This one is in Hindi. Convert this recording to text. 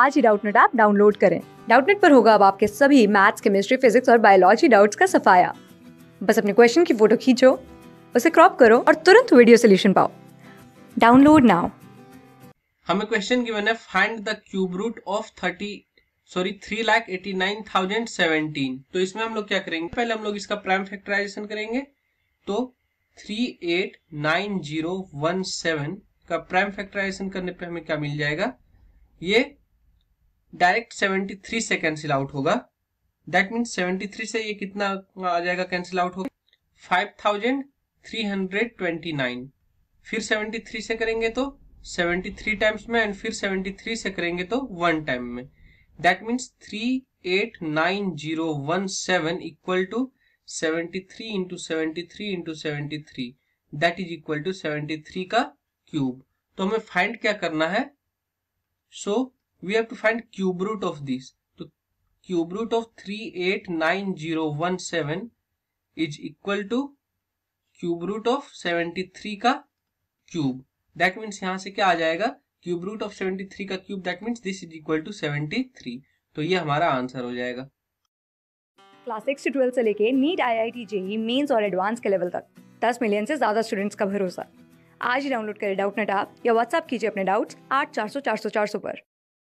आज ही डाउटनेट ऐप डाउनलोड करें डाउटनेट पर होगा अब आपके सभी मैथ्स केमिस्ट्री फिजिक्स और बायोलॉजी डाउट्स का सफाया बस अपने क्वेश्चन की फोटो खींचो उसे क्रॉप करो और तुरंत वीडियो सोल्यूशन पाओ डाउनलोड नाउ हमें क्वेश्चन गिवन है find the cube root of thirty sorry three lakh eighty nine thousand seventeen तो इसमें हम लोग क्या करेंगे पहले हम लोग इसका प्राइम फैक्टराइजेशन करेंगे तो three eight nine zero one seven का प्राइम फैक्टराइजेशन करने पे हमें क्या मिल जाएगा ये डायरेक्ट 73 से कैंसिल आउट होगा दैट मीन 73 से ये कितना आ जाएगा कैंसिल आउट होगा 5329 फिर 73 से करेंगे तो 73 टाइम्स में एंड फिर 73 से करेंगे तो वन टाइम में that means three eight nine zero one seven equal to seventy three into seventy three into seventy three that is equal to seventy three का क्यूब तो हमें फाइंड क्या करना है so so, we have to find cube root of this So तो cube root of 389017 is equal to cube root of 73 का cube that means यहाँ से क्या आ जाएगा क्यूब रूट ऑफ 73 का cube that means this is equal to 73 तो ये हमारा आंसर हो जाएगा क्लास सिक्स से ट्वेल्थ से लेके NEET I I T JEE mains और एडवांस के लेवल तक दस मिलियन से ज़्यादा स्टूडेंट्स का भरोसा आज ही डाउनलोड करें डाउट नेट आप या व्हाट्सअप कीजिए अपने डाउट्स आठ चार सौ चार सौ चार सौ पर